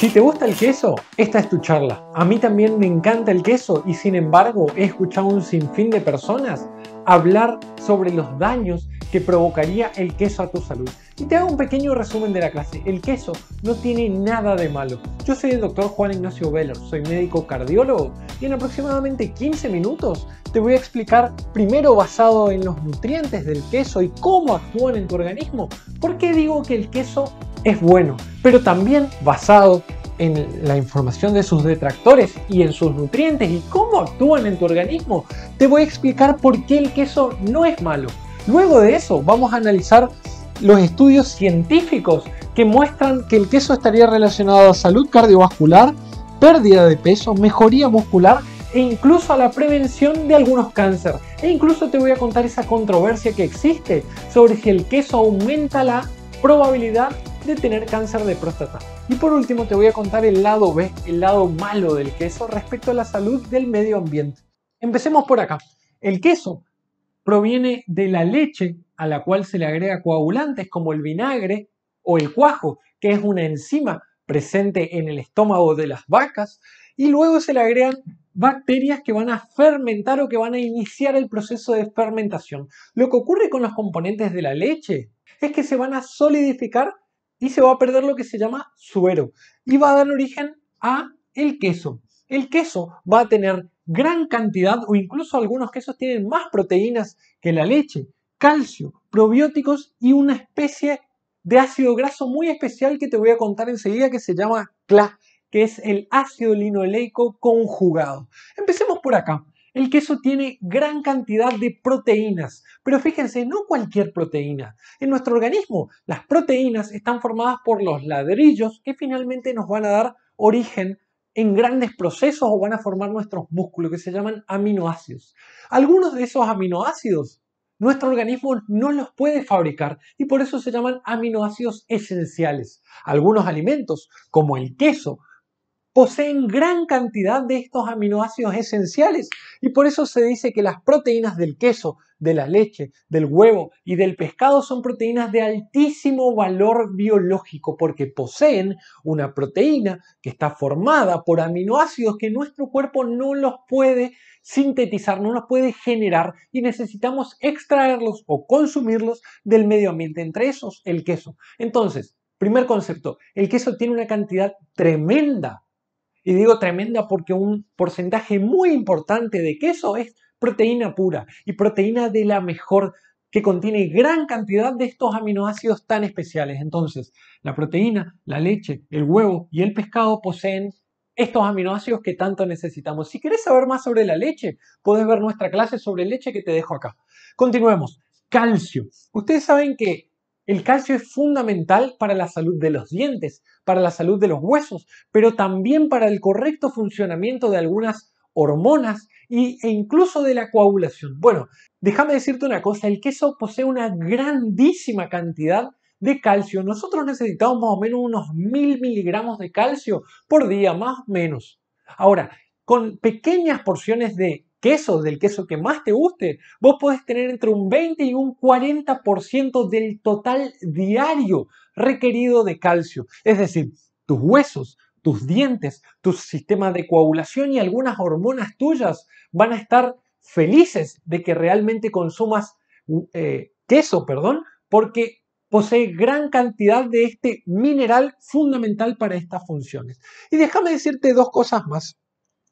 Si te gusta el queso, esta es tu charla. A mí también me encanta el queso y sin embargo he escuchado un sinfín de personas hablar sobre los daños que provocaría el queso a tu salud. Y te hago un pequeño resumen de la clase, el queso no tiene nada de malo. Yo soy el doctor Juan Ignacio Vélez, soy médico cardiólogo y en aproximadamente 15 minutos te voy a explicar primero basado en los nutrientes del queso y cómo actúan en tu organismo, por qué digo que el queso es bueno, pero también basado en la información de sus detractores y en sus nutrientes y cómo actúan en tu organismo, te voy a explicar por qué el queso no es malo. Luego de eso vamos a analizar los estudios científicos que muestran que el queso estaría relacionado a salud cardiovascular, pérdida de peso, mejoría muscular e incluso a la prevención de algunos cánceres. E incluso te voy a contar esa controversia que existe sobre si el queso aumenta la probabilidad de tener cáncer de próstata. Y por último te voy a contar el lado B, el lado malo del queso respecto a la salud del medio ambiente. Empecemos por acá. El queso proviene de la leche a la cual se le agrega coagulantes como el vinagre o el cuajo, que es una enzima presente en el estómago de las vacas, y luego se le agregan bacterias que van a fermentar o que van a iniciar el proceso de fermentación. Lo que ocurre con los componentes de la leche es que se van a solidificar y se va a perder lo que se llama suero y va a dar origen a el queso. El queso va a tener gran cantidad o incluso algunos quesos tienen más proteínas que la leche, calcio, probióticos y una especie de ácido graso muy especial que te voy a contar enseguida que se llama CLA, que es el ácido linoleico conjugado. Empecemos por acá. El queso tiene gran cantidad de proteínas, pero fíjense, no cualquier proteína. En nuestro organismo, las proteínas están formadas por los ladrillos que finalmente nos van a dar origen en grandes procesos o van a formar nuestros músculos que se llaman aminoácidos. Algunos de esos aminoácidos nuestro organismo no los puede fabricar y por eso se llaman aminoácidos esenciales. Algunos alimentos, como el queso, poseen gran cantidad de estos aminoácidos esenciales y por eso se dice que las proteínas del queso, de la leche, del huevo y del pescado son proteínas de altísimo valor biológico porque poseen una proteína que está formada por aminoácidos que nuestro cuerpo no los puede sintetizar, no los puede generar y necesitamos extraerlos o consumirlos del medio ambiente, entre esos el queso. Entonces, primer concepto, el queso tiene una cantidad tremenda y digo tremenda porque un porcentaje muy importante de queso es proteína pura y proteína de la mejor que contiene gran cantidad de estos aminoácidos tan especiales. Entonces, la proteína, la leche, el huevo y el pescado poseen estos aminoácidos que tanto necesitamos. Si querés saber más sobre la leche, podés ver nuestra clase sobre leche que te dejo acá. Continuemos. Calcio. Ustedes saben que el calcio es fundamental para la salud de los dientes, para la salud de los huesos, pero también para el correcto funcionamiento de algunas hormonas y, e incluso de la coagulación. Bueno, déjame decirte una cosa, el queso posee una grandísima cantidad de calcio. Nosotros necesitamos más o menos unos mil miligramos de calcio por día, más o menos. Ahora, con pequeñas porciones de queso, del queso que más te guste, vos podés tener entre un 20 y un 40% del total diario requerido de calcio. Es decir, tus huesos, tus dientes, tu sistema de coagulación y algunas hormonas tuyas van a estar felices de que realmente consumas eh, queso, perdón, porque posee gran cantidad de este mineral fundamental para estas funciones. Y déjame decirte dos cosas más.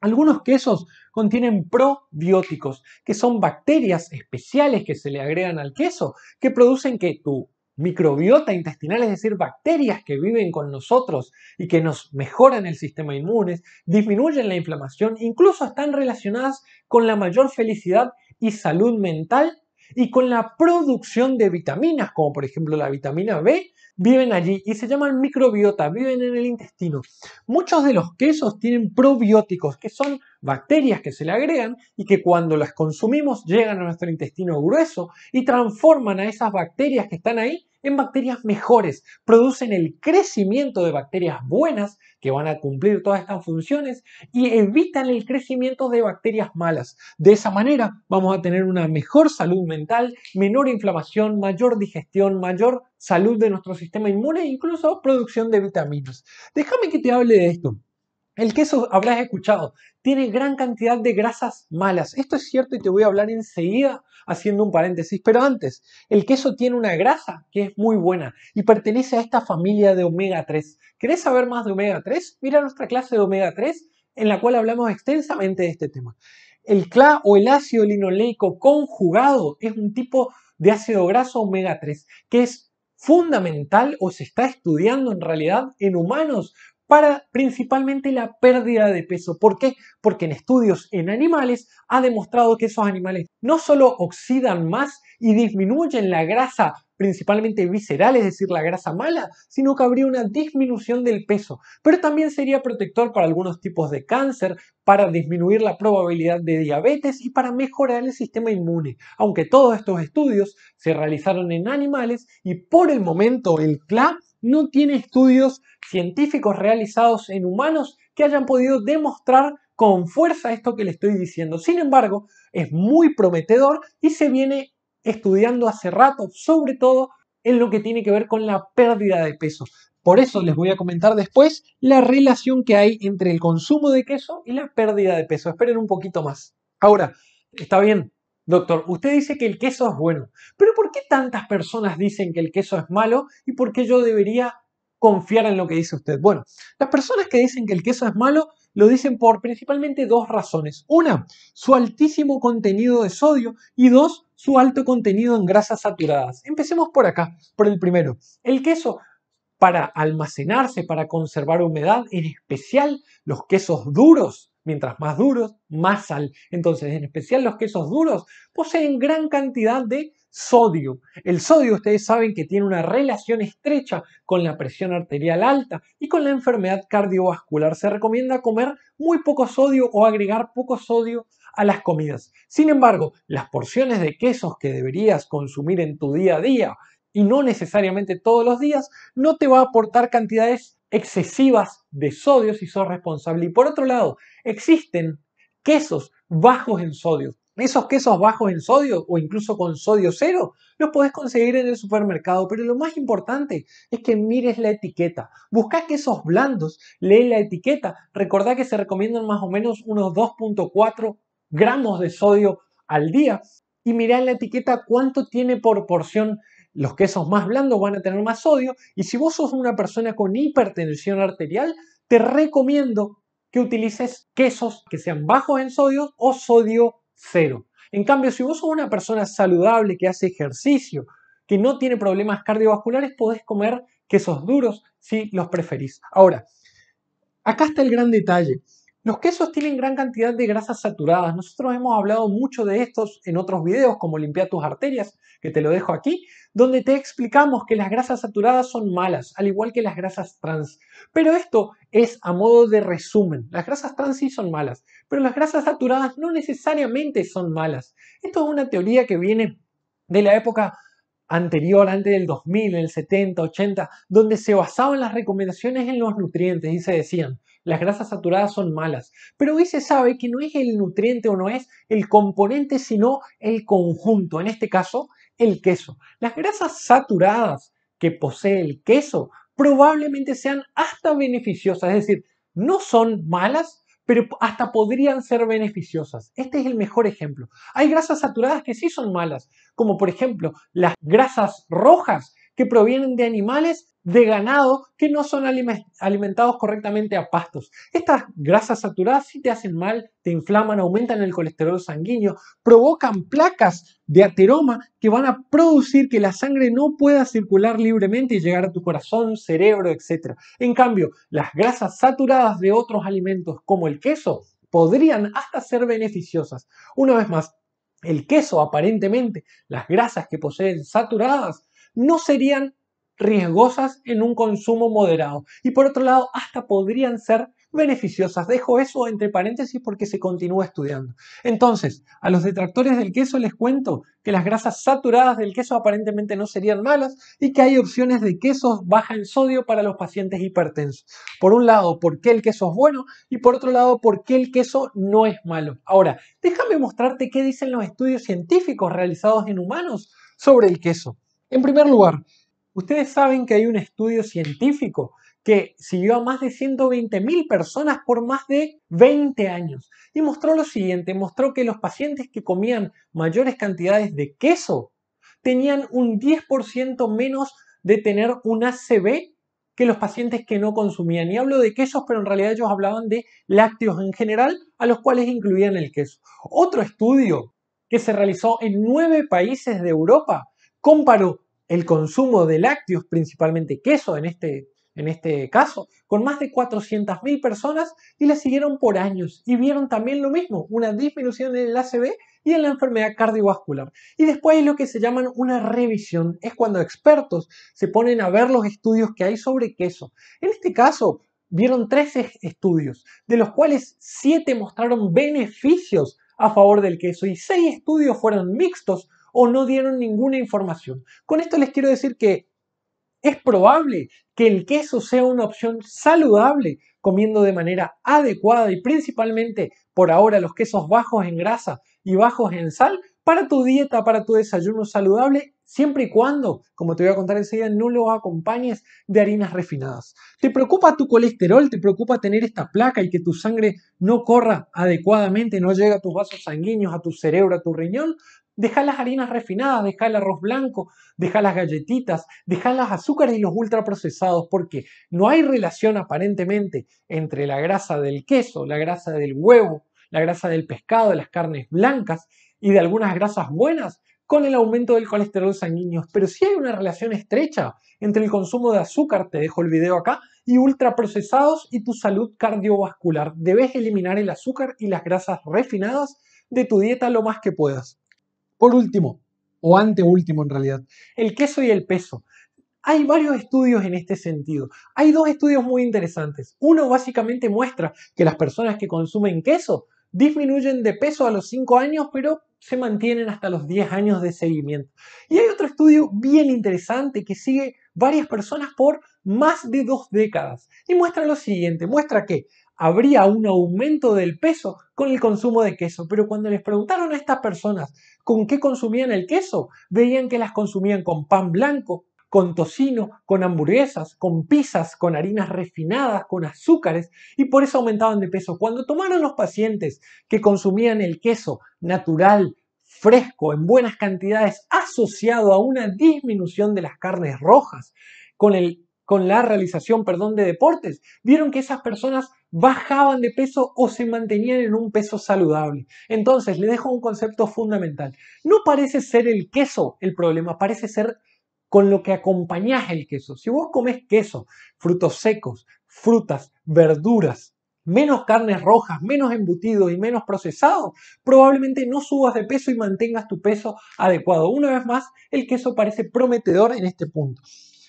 Algunos quesos contienen probióticos, que son bacterias especiales que se le agregan al queso, que producen que tu microbiota intestinal, es decir, bacterias que viven con nosotros y que nos mejoran el sistema inmune, disminuyen la inflamación, incluso están relacionadas con la mayor felicidad y salud mental y con la producción de vitaminas, como por ejemplo la vitamina B, viven allí y se llaman microbiota, viven en el intestino. Muchos de los quesos tienen probióticos, que son bacterias que se le agregan y que cuando las consumimos llegan a nuestro intestino grueso y transforman a esas bacterias que están ahí en bacterias mejores, producen el crecimiento de bacterias buenas que van a cumplir todas estas funciones y evitan el crecimiento de bacterias malas. De esa manera vamos a tener una mejor salud mental, menor inflamación, mayor digestión, mayor salud de nuestro sistema inmune e incluso producción de vitaminas. Déjame que te hable de esto. El queso, habrás escuchado, tiene gran cantidad de grasas malas. Esto es cierto y te voy a hablar enseguida haciendo un paréntesis. Pero antes, el queso tiene una grasa que es muy buena y pertenece a esta familia de omega 3. ¿Querés saber más de omega 3? Mira nuestra clase de omega 3 en la cual hablamos extensamente de este tema. El CLA o el ácido linoleico conjugado es un tipo de ácido graso omega 3 que es fundamental o se está estudiando en realidad en humanos para principalmente la pérdida de peso. ¿Por qué? Porque en estudios en animales ha demostrado que esos animales no solo oxidan más y disminuyen la grasa principalmente visceral, es decir, la grasa mala, sino que habría una disminución del peso. Pero también sería protector para algunos tipos de cáncer, para disminuir la probabilidad de diabetes y para mejorar el sistema inmune. Aunque todos estos estudios se realizaron en animales y por el momento el CLAP no tiene estudios científicos realizados en humanos que hayan podido demostrar con fuerza esto que le estoy diciendo. Sin embargo, es muy prometedor y se viene estudiando hace rato, sobre todo en lo que tiene que ver con la pérdida de peso. Por eso les voy a comentar después la relación que hay entre el consumo de queso y la pérdida de peso. Esperen un poquito más. Ahora, está bien, Doctor, usted dice que el queso es bueno, pero ¿por qué tantas personas dicen que el queso es malo y por qué yo debería confiar en lo que dice usted? Bueno, las personas que dicen que el queso es malo lo dicen por principalmente dos razones. Una, su altísimo contenido de sodio y dos, su alto contenido en grasas saturadas. Empecemos por acá, por el primero. El queso para almacenarse, para conservar humedad, en especial los quesos duros, Mientras más duros, más sal. Entonces, en especial los quesos duros poseen gran cantidad de sodio. El sodio ustedes saben que tiene una relación estrecha con la presión arterial alta y con la enfermedad cardiovascular. Se recomienda comer muy poco sodio o agregar poco sodio a las comidas. Sin embargo, las porciones de quesos que deberías consumir en tu día a día y no necesariamente todos los días, no te va a aportar cantidades excesivas de sodio si sos responsable. Y por otro lado, existen quesos bajos en sodio. Esos quesos bajos en sodio o incluso con sodio cero los podés conseguir en el supermercado, pero lo más importante es que mires la etiqueta. Busca quesos blandos, lee la etiqueta. Recordá que se recomiendan más o menos unos 2.4 gramos de sodio al día y mirá en la etiqueta cuánto tiene por porción los quesos más blandos van a tener más sodio y si vos sos una persona con hipertensión arterial, te recomiendo que utilices quesos que sean bajos en sodio o sodio cero. En cambio, si vos sos una persona saludable que hace ejercicio, que no tiene problemas cardiovasculares, podés comer quesos duros si los preferís. Ahora, acá está el gran detalle. Los quesos tienen gran cantidad de grasas saturadas. Nosotros hemos hablado mucho de estos en otros videos, como limpiar tus arterias, que te lo dejo aquí, donde te explicamos que las grasas saturadas son malas, al igual que las grasas trans. Pero esto es a modo de resumen. Las grasas trans sí son malas, pero las grasas saturadas no necesariamente son malas. Esto es una teoría que viene de la época anterior, antes del 2000, en el 70, 80, donde se basaban las recomendaciones en los nutrientes y se decían, las grasas saturadas son malas, pero hoy se sabe que no es el nutriente o no es el componente, sino el conjunto, en este caso, el queso. Las grasas saturadas que posee el queso probablemente sean hasta beneficiosas, es decir, no son malas, pero hasta podrían ser beneficiosas. Este es el mejor ejemplo. Hay grasas saturadas que sí son malas, como por ejemplo las grasas rojas que provienen de animales, de ganado, que no son alimentados correctamente a pastos. Estas grasas saturadas sí te hacen mal, te inflaman, aumentan el colesterol sanguíneo, provocan placas de ateroma que van a producir que la sangre no pueda circular libremente y llegar a tu corazón, cerebro, etc. En cambio, las grasas saturadas de otros alimentos como el queso podrían hasta ser beneficiosas. Una vez más, el queso aparentemente, las grasas que poseen saturadas, no serían riesgosas en un consumo moderado y por otro lado hasta podrían ser beneficiosas. Dejo eso entre paréntesis porque se continúa estudiando. Entonces, a los detractores del queso les cuento que las grasas saturadas del queso aparentemente no serían malas y que hay opciones de quesos baja en sodio para los pacientes hipertensos. Por un lado, por qué el queso es bueno y por otro lado, por qué el queso no es malo. Ahora, déjame mostrarte qué dicen los estudios científicos realizados en humanos sobre el queso. En primer lugar, ustedes saben que hay un estudio científico que siguió a más de 120.000 personas por más de 20 años y mostró lo siguiente, mostró que los pacientes que comían mayores cantidades de queso tenían un 10% menos de tener un ACV que los pacientes que no consumían. Y hablo de quesos, pero en realidad ellos hablaban de lácteos en general, a los cuales incluían el queso. Otro estudio que se realizó en nueve países de Europa comparó el consumo de lácteos, principalmente queso en este, en este caso, con más de 400.000 personas y le siguieron por años y vieron también lo mismo, una disminución en el ACV y en la enfermedad cardiovascular. Y después hay lo que se llaman una revisión, es cuando expertos se ponen a ver los estudios que hay sobre queso. En este caso, vieron 13 estudios, de los cuales 7 mostraron beneficios a favor del queso y 6 estudios fueron mixtos o no dieron ninguna información. Con esto les quiero decir que es probable que el queso sea una opción saludable comiendo de manera adecuada y principalmente por ahora los quesos bajos en grasa y bajos en sal para tu dieta, para tu desayuno saludable, siempre y cuando, como te voy a contar enseguida, no los acompañes de harinas refinadas. ¿Te preocupa tu colesterol? ¿Te preocupa tener esta placa y que tu sangre no corra adecuadamente, no llega a tus vasos sanguíneos, a tu cerebro, a tu riñón? Deja las harinas refinadas, deja el arroz blanco, deja las galletitas, deja los azúcares y los ultraprocesados, porque no hay relación aparentemente entre la grasa del queso, la grasa del huevo, la grasa del pescado, de las carnes blancas y de algunas grasas buenas con el aumento del colesterol sanguíneo. Pero sí hay una relación estrecha entre el consumo de azúcar, te dejo el video acá, y ultraprocesados y tu salud cardiovascular. Debes eliminar el azúcar y las grasas refinadas de tu dieta lo más que puedas. Por último, o anteúltimo en realidad, el queso y el peso. Hay varios estudios en este sentido. Hay dos estudios muy interesantes. Uno básicamente muestra que las personas que consumen queso disminuyen de peso a los 5 años, pero se mantienen hasta los 10 años de seguimiento. Y hay otro estudio bien interesante que sigue varias personas por más de dos décadas y muestra lo siguiente, muestra que habría un aumento del peso con el consumo de queso, pero cuando les preguntaron a estas personas con qué consumían el queso, veían que las consumían con pan blanco, con tocino, con hamburguesas, con pizzas, con harinas refinadas, con azúcares, y por eso aumentaban de peso. Cuando tomaron los pacientes que consumían el queso natural, fresco, en buenas cantidades, asociado a una disminución de las carnes rojas, con el con la realización, perdón, de deportes, vieron que esas personas bajaban de peso o se mantenían en un peso saludable. Entonces, le dejo un concepto fundamental. No parece ser el queso el problema, parece ser con lo que acompañás el queso. Si vos comés queso, frutos secos, frutas, verduras, menos carnes rojas, menos embutidos y menos procesados, probablemente no subas de peso y mantengas tu peso adecuado. Una vez más, el queso parece prometedor en este punto.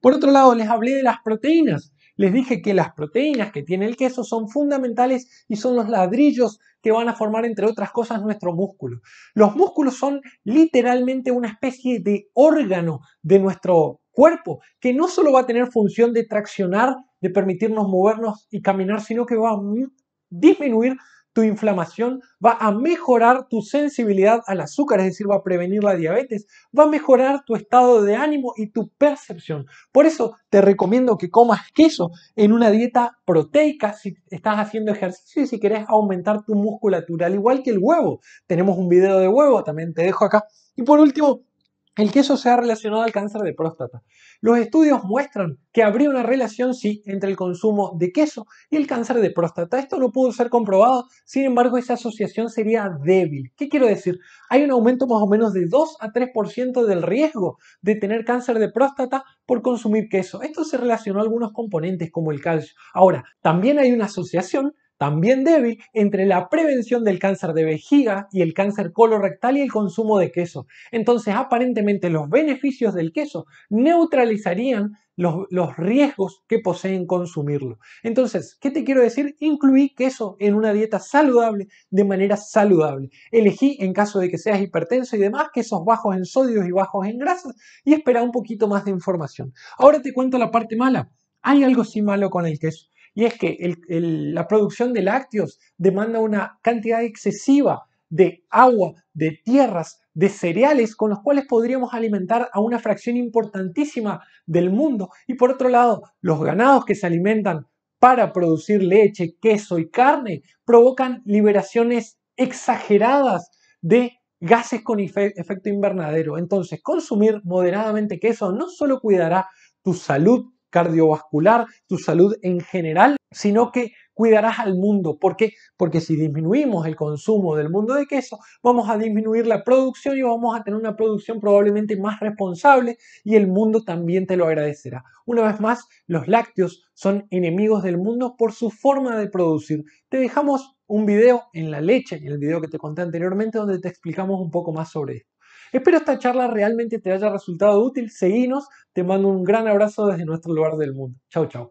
Por otro lado, les hablé de las proteínas. Les dije que las proteínas que tiene el queso son fundamentales y son los ladrillos que van a formar, entre otras cosas, nuestro músculo. Los músculos son literalmente una especie de órgano de nuestro cuerpo, que no solo va a tener función de traccionar, de permitirnos movernos y caminar, sino que va a disminuir tu inflamación, va a mejorar tu sensibilidad al azúcar, es decir, va a prevenir la diabetes, va a mejorar tu estado de ánimo y tu percepción. Por eso te recomiendo que comas queso en una dieta proteica si estás haciendo ejercicio y si querés aumentar tu musculatura, al igual que el huevo. Tenemos un video de huevo, también te dejo acá. Y por último, el queso se ha relacionado al cáncer de próstata. Los estudios muestran que habría una relación, sí, entre el consumo de queso y el cáncer de próstata. Esto no pudo ser comprobado, sin embargo, esa asociación sería débil. ¿Qué quiero decir? Hay un aumento más o menos de 2 a 3% del riesgo de tener cáncer de próstata por consumir queso. Esto se relacionó a algunos componentes como el calcio. Ahora, también hay una asociación también débil entre la prevención del cáncer de vejiga y el cáncer colorectal y el consumo de queso. Entonces, aparentemente los beneficios del queso neutralizarían los, riesgos que poseen consumirlo. Entonces, ¿qué te quiero decir? Incluí queso en una dieta saludable de manera saludable. Elegí, en caso de que seas hipertenso y demás, quesos bajos en sodio y bajos en grasas y espera un poquito más de información. Ahora te cuento la parte mala. Hay algo sí malo con el queso y es que la producción de lácteos demanda una cantidad excesiva de agua, de tierras, de cereales con los cuales podríamos alimentar a una fracción importantísima del mundo. Y por otro lado, los ganados que se alimentan para producir leche, queso y carne provocan liberaciones exageradas de gases con efecto invernadero. Entonces, consumir moderadamente queso no solo cuidará tu salud cardiovascular, tu salud en general, sino que cuidarás al mundo. ¿Por qué? Porque si disminuimos el consumo del mundo de queso, vamos a disminuir la producción y vamos a tener una producción probablemente más responsable y el mundo también te lo agradecerá. Una vez más, los lácteos son enemigos del mundo por su forma de producir. Te dejamos un video en la leche, en el video que te conté anteriormente, donde te explicamos un poco más sobre esto. Espero esta charla realmente te haya resultado útil. Seguinos, te mando un gran abrazo desde nuestro lugar del mundo. Chau chau.